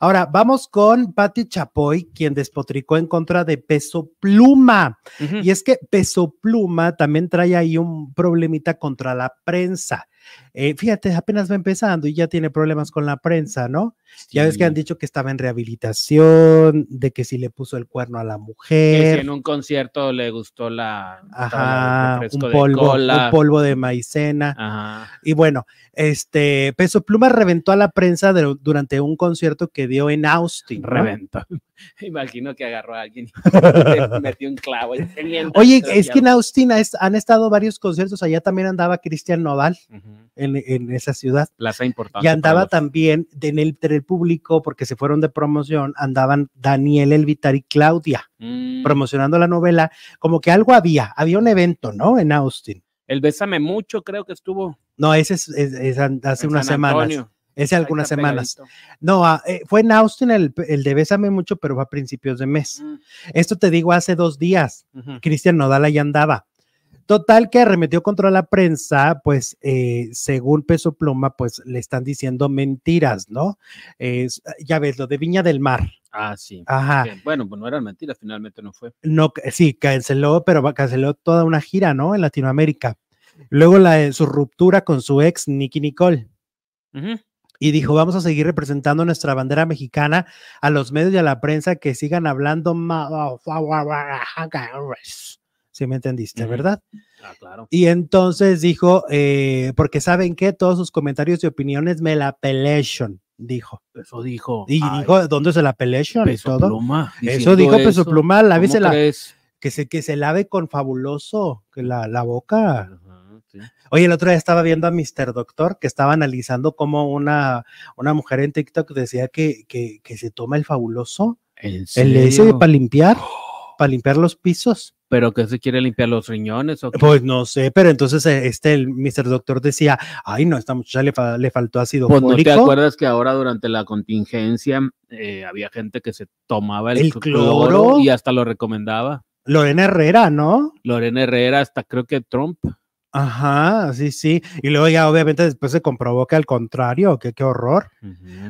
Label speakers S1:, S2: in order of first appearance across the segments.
S1: Ahora vamos con Patti Chapoy, quien despotricó en contra de Peso Pluma. Y es que Peso Pluma también trae ahí un problemita contra la prensa. Eh, fíjate, apenas va empezando y ya tiene problemas con la prensa, ¿no? Ya ves que han dicho que estaba en rehabilitación, de que si le puso el cuerno a la mujer. en
S2: un concierto le gustó la... Ajá, un polvo, de polvo
S1: de maicena. Y bueno, este, Peso Pluma reventó a la prensa durante un concierto que
S2: dio en Austin. Reventó. imagino que agarró a alguien y metió un clavo. Oye, es que en
S1: Austin han estado varios conciertos, allá también andaba Cristian Noval en, esa ciudad.
S2: Plaza importante. Y andaba
S1: también en el, público, porque se fueron de promoción, andaban Daniel Elvitar y Claudia mm. promocionando la novela, como que algo había, había un evento, ¿no? En Austin.
S2: El Bésame Mucho creo que estuvo.
S1: No, ese es, hace unas semanas hace algunas semanas. No, ah, eh, fue en Austin el, el, de Bésame mucho, pero fue a principios de mes. Mm. Esto te digo hace dos días. Cristian Nodala ya andaba. Total que arremetió contra la prensa, pues eh, según Peso Pluma, pues le están diciendo mentiras, ¿no? Ah, ya ves, lo de Viña del Mar.
S2: Ah, sí. Ajá. Bueno, pues no eran mentiras, finalmente no fue.
S1: No, sí, canceló, pero canceló toda una gira, ¿no? En Latinoamérica. Luego la, su ruptura con su ex, Nicky Nicole. Ajá y dijo, vamos a seguir representando nuestra bandera mexicana a los medios y a la prensa que sigan hablando. Si me entendiste, ¿verdad? Ah, claro. Y entonces dijo, eh, porque saben que todos sus comentarios y opiniones me la pelation, dijo.
S2: Eso dijo. Y
S1: dijo, ¿dónde es la pelation? y todo? Eso dijo eso, Peso Pluma, la que se lave con fabuloso que la, la boca. Oye, el otro día estaba viendo a Mr. Doctor que estaba analizando cómo una, una mujer en TikTok decía que, que,
S2: se toma el fabuloso, el dice para
S1: limpiar, para limpiar los pisos.
S2: ¿Pero que se quiere limpiar los riñones? Pues
S1: no sé, pero entonces eh, este, el Mr. Doctor decía, ay no, esta muchacha le, le faltó ácido pues te acuerdas
S2: que ahora durante la contingencia eh, había gente que se tomaba el, cloro y hasta lo recomendaba?
S1: Lorena Herrera, ¿no?
S2: Lorena Herrera, hasta creo que Trump.
S1: Ajá, sí, sí. Y luego ya obviamente después se comprobó que al contrario, que qué horror.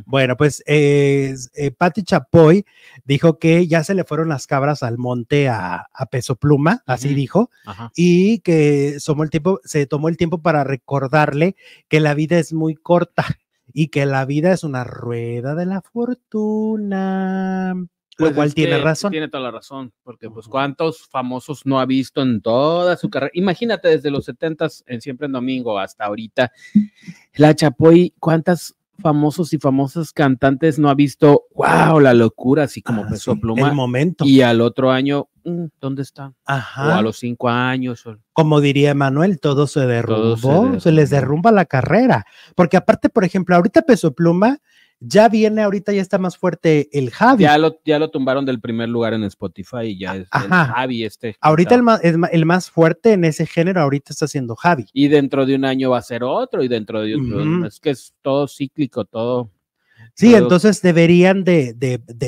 S1: Bueno, pues eh, eh, Patti Chapoy dijo que ya se le fueron las cabras al monte a, a peso pluma, así dijo, y que somó el tiempo, se tomó el tiempo para recordarle que la vida es muy corta y que la vida es una rueda de la fortuna.
S2: Igual pues tiene razón. Tiene toda la razón, porque pues cuántos famosos no ha visto en toda su carrera. Imagínate desde los 70 en Siempre en Domingo hasta ahorita. La Chapoy, ¿cuántas famosos y famosas cantantes no ha visto, wow, la locura, así como ah, peso pluma. El momento. Y al otro año, mm, ¿dónde están? Ajá. O a los cinco años.
S1: Como diría Manuel, todo se todo se, derrumbó. se, les derrumba la carrera. Porque aparte, por ejemplo, ahorita peso pluma ya viene ahorita, ya está más fuerte el Javi. Ya lo,
S2: ya lo tumbaron del primer lugar en Spotify y ya ah, es Javi este. Ahorita el más,
S1: el más, fuerte en ese género ahorita está siendo Javi.
S2: Y dentro de un año va a ser otro y dentro de otro. Es que es todo cíclico, todo. Sí, entonces
S1: deberían de,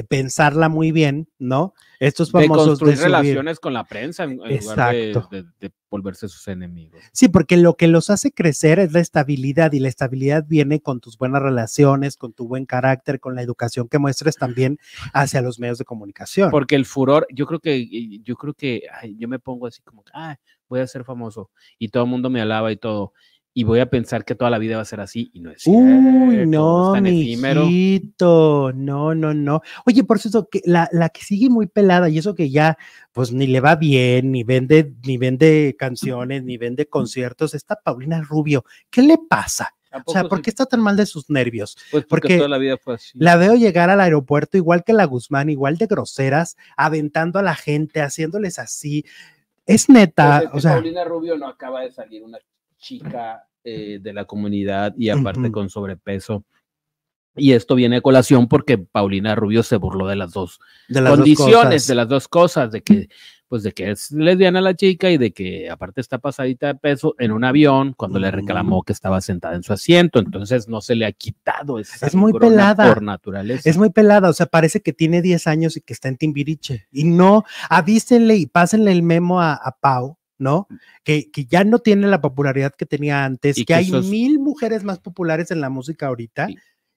S1: pensarla muy bien, ¿no?
S2: Estos famosos. De construir relaciones con la prensa en, lugar de, volverse sus enemigos.
S1: Sí, porque lo que los hace crecer es la estabilidad y la estabilidad viene con tus buenas relaciones, con tu buen carácter, con la educación que muestres también hacia los medios de comunicación.
S2: Porque el furor, yo creo que, yo creo que, yo me pongo así como, ah, voy a ser famoso y todo el mundo me alaba y todo y voy a pensar que toda la vida va a ser así y no es Uy, no,
S1: no, no, no. Oye, por supuesto, que la, que sigue muy pelada y eso que ya pues ni le va bien, ni vende, ni vende canciones, ni vende conciertos, está Paulina Rubio. ¿Qué le pasa? O sea, ¿por qué está tan mal de sus nervios?
S2: Pues porque, toda la vida fue así. La
S1: veo llegar al aeropuerto igual que la Guzmán, igual de groseras, aventando a la gente, haciéndoles así. Es neta, pues o sea,
S2: Paulina Rubio no acaba de salir una chica eh, de la comunidad y aparte con sobrepeso. Y esto viene a colación porque Paulina Rubio se burló de las dos condiciones, de las dos cosas, de que pues de que es lesbiana la chica y de que aparte está pasadita de peso en un avión cuando le reclamó que estaba sentada en su asiento, entonces no se le ha quitado esa Es muy pelada por naturaleza. Es muy
S1: pelada, o sea, parece que tiene 10 años y que está en Timbiriche. Y no, avísenle y pásenle el memo a Pau ¿no? Que, que, ya no tiene la popularidad que tenía antes, que, hay mil mujeres más populares en la música ahorita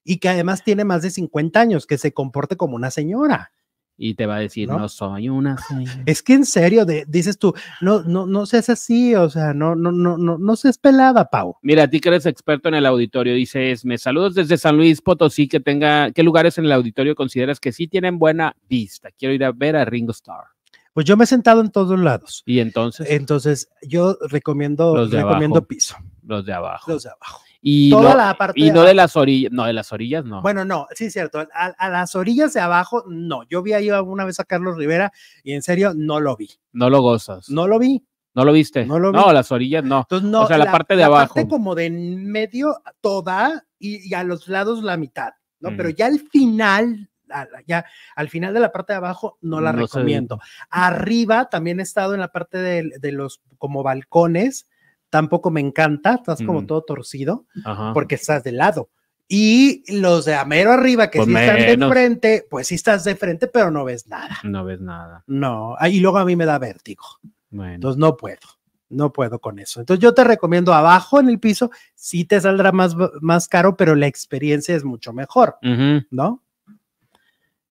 S1: y que además tiene más de 50 años, que se comporte como una señora.
S2: Y te va a decir, no, soy una
S1: Es que en serio, de, dices tú, no, no, no seas así, o sea, no, no, no, no, no seas pelada, Pau.
S2: Mira, a ti que eres experto en el auditorio, dices, me saludos desde San Luis Potosí, que tenga, ¿qué lugares en el auditorio consideras que sí tienen buena vista? Quiero ir a ver a Ringo Starr.
S1: Pues yo me he sentado en todos
S2: lados. ¿Y entonces? Entonces, yo recomiendo, recomiendo piso. Los de abajo. Los de abajo. Y, no, de las orillas, no, de las orillas no.
S1: Bueno, no, sí, es cierto. A, las orillas de abajo, no. Yo vi ahí alguna vez a Carlos Rivera y en serio no lo vi.
S2: No lo gozas. No lo vi. ¿No lo viste? No, lo las orillas no. Entonces, O sea, la, parte de abajo. La parte
S1: como de medio toda y, a los lados la mitad, ¿no? Mm. Pero ya al final ya al final de la parte de abajo no la recomiendo. Arriba también he estado en la parte de, los como balcones, tampoco me encanta, estás como mm. todo torcido porque estás de lado. Y los de Amero arriba, que si pues están de frente, pues si estás de frente, pero no ves nada.
S2: No ves nada.
S1: No, ah, y luego a mí me da vértigo. Entonces no puedo, no puedo con eso. Entonces yo te recomiendo abajo en el piso, si te saldrá más, más caro, pero la experiencia es mucho mejor,
S2: ¿no?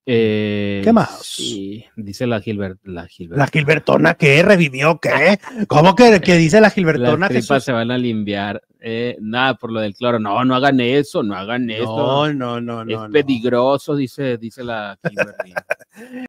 S2: Eh, ¿Qué más? dice la, Gilbert, la Gilbertona. La que
S1: revivió, ¿qué? ¿Cómo que, dice la Gilbertona? Las
S2: se van a limpiar. Eh, nada, por lo del cloro. No, no hagan eso, no hagan eso. No, no, no. Es peligroso, dice, dice la Gilbertina.